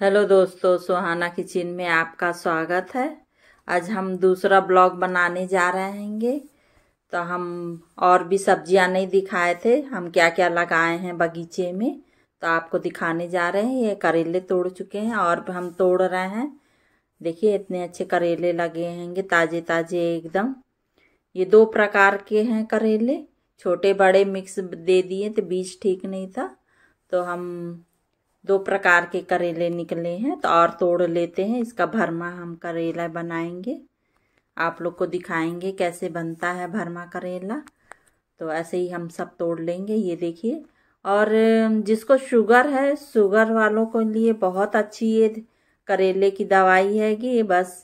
hello दोस्तों सुहाना kitchen में आपका स्वागत है आज हम दूसरा ब्लॉग बनाने जा रहे हैंगे तो हम और भी सब्जियां नहीं दिखाए थे हम क्या क्या लगाए हैं बगीचे में तो आपको दिखाने जा रहे हैं ये करेले तोड़ चुके हैं और हम तोड़ रहे हैं देखिए इतने अच्छे करेले लगे हैंगे ताज़े ताज़े एकदम ये दो प्रकार के हैं करेले छोटे बड़े मिक्स दे दिए तो बीज ठीक नहीं था तो हम दो प्रकार के करेले निकले हैं तो और तोड़ लेते हैं इसका भरमा हम करेला बनाएंगे आप लोग को दिखाएंगे कैसे बनता है भरमा करेला तो ऐसे ही हम सब तोड़ लेंगे ये देखिए और जिसको शुगर है शुगर वालों के लिए बहुत अच्छी ये करेले की दवाई है कि बस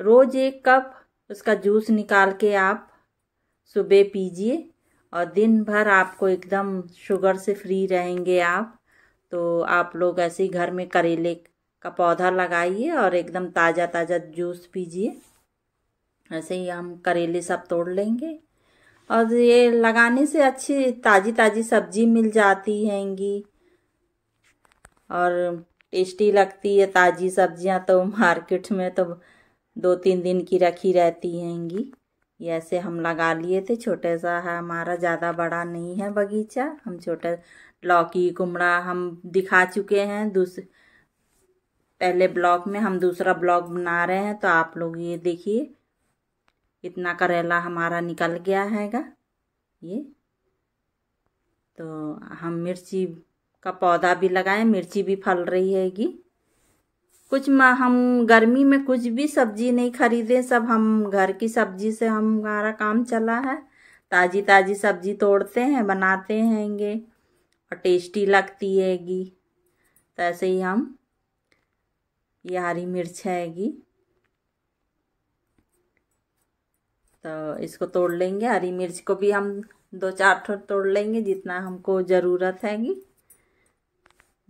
रोज़ एक कप उसका जूस निकाल के आप सुबह पीजिए और दिन भर आपको एकदम शुगर से फ्री रहेंगे आप तो आप लोग ऐसे ही घर में करेले का पौधा लगाइए और एकदम ताज़ा ताज़ा जूस पीजिए ऐसे ही हम करेले सब तोड़ लेंगे और ये लगाने से अच्छी ताज़ी ताज़ी सब्जी मिल जाती हैंगी और टेस्टी लगती है ताज़ी सब्जियां तो मार्केट में तो दो तीन दिन की रखी रहती हैंगी ये ऐसे हम लगा लिए थे छोटे सा है हमारा ज़्यादा बड़ा नहीं है बगीचा हम छोटा लौकी कुमड़ा हम दिखा चुके हैं दूसरे पहले ब्लॉक में हम दूसरा ब्लॉक बना रहे हैं तो आप लोग ये देखिए इतना करेला हमारा निकल गया हैगा ये तो हम मिर्ची का पौधा भी लगाएं मिर्ची भी फल रही हैगी कुछ हम गर्मी में कुछ भी सब्जी नहीं खरीदें सब हम घर की सब्जी से हमारा काम चला है ताज़ी ताज़ी सब्जी तोड़ते हैं बनाते हैंगे और टेस्टी लगती हैगी तो ऐसे ही हम ये हरी मिर्च हैगी तो इसको तोड़ लेंगे हरी मिर्च को भी हम दो चार ठोर तोड़ लेंगे जितना हमको ज़रूरत हैगी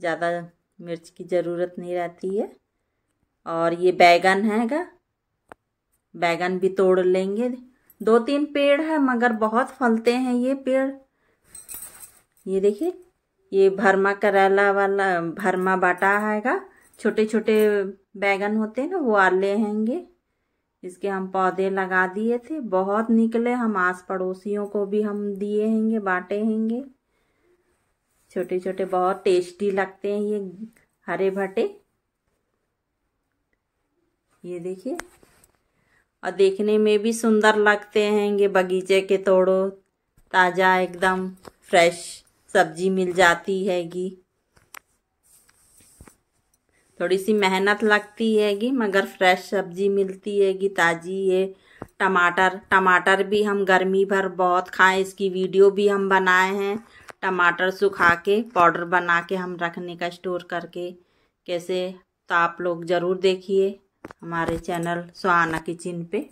ज़्यादा मिर्च की ज़रूरत नहीं रहती है और ये बैगन हैगा बैगन भी तोड़ लेंगे दो तीन पेड़ है मगर बहुत फलते हैं ये पेड़ ये देखिए ये भरमा करेला वाला भरमा बाटा आएगा छोटे छोटे बैगन होते हैं ना वो आले हैंगे इसके हम पौधे लगा दिए थे बहुत निकले हम आस पड़ोसियों को भी हम दिए हैंगे बाटे हैंगे छोटे छोटे बहुत टेस्टी लगते हैं ये हरे भटे ये देखिए और देखने में भी सुंदर लगते हैं ये बगीचे के तोड़ो ताज़ा एकदम फ्रेश सब्जी मिल जाती हैगी थोड़ी सी मेहनत लगती हैगी मगर फ्रेश सब्जी मिलती हैगी ताज़ी है टमाटर टमाटर भी हम गर्मी भर बहुत खाएं इसकी वीडियो भी हम बनाए हैं टमाटर सुखा के पाउडर बना के हम रखने का स्टोर करके कैसे तो आप लोग ज़रूर देखिए हमारे चैनल सुहाना किचन पे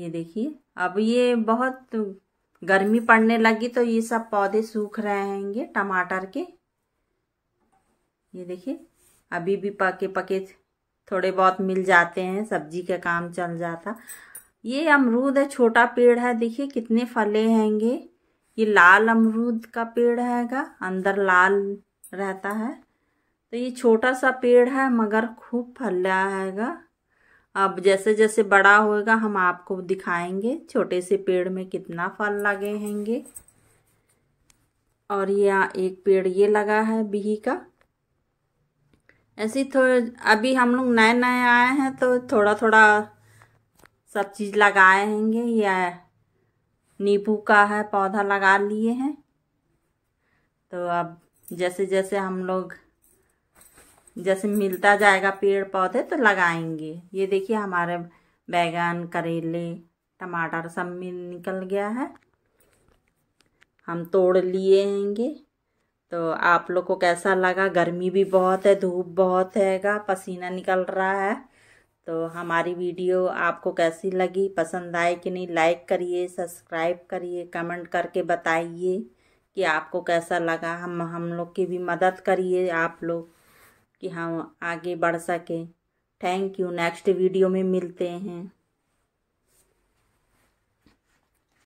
ये देखिए अब ये बहुत गर्मी पड़ने लगी तो ये सब पौधे सूख रहे हैंगे टमाटर के ये देखिए अभी भी पके पके थोड़े बहुत मिल जाते हैं सब्जी का काम चल जाता ये अमरूद है छोटा पेड़ है देखिए कितने फले हैंगे ये लाल अमरूद का पेड़ हैगा अंदर लाल रहता है तो ये छोटा सा पेड़ है मगर खूब फल रहा हैगा अब जैसे जैसे बड़ा होगा हम आपको दिखाएंगे छोटे से पेड़ में कितना फल लगे हैंगे और यह एक पेड़ ये लगा है बिही का ऐसे थोड़े अभी हम लोग नए नए आए हैं तो थोड़ा थोड़ा सब चीज़ लगाए हैंगे यह नींबू का है पौधा लगा लिए हैं तो अब जैसे जैसे हम लोग जैसे मिलता जाएगा पेड़ पौधे तो लगाएंगे ये देखिए हमारे बैगन करेले टमाटर सब मिल निकल गया है हम तोड़ लिए हैंगे तो आप लोग को कैसा लगा गर्मी भी बहुत है धूप बहुत हैगा पसीना निकल रहा है तो हमारी वीडियो आपको कैसी लगी पसंद आए कि नहीं लाइक करिए सब्सक्राइब करिए कमेंट करके बताइए कि आपको कैसा लगा हम हम लोग की भी मदद करिए आप लोग कि हम आगे बढ़ सकें थैंक यू नेक्स्ट वीडियो में मिलते हैं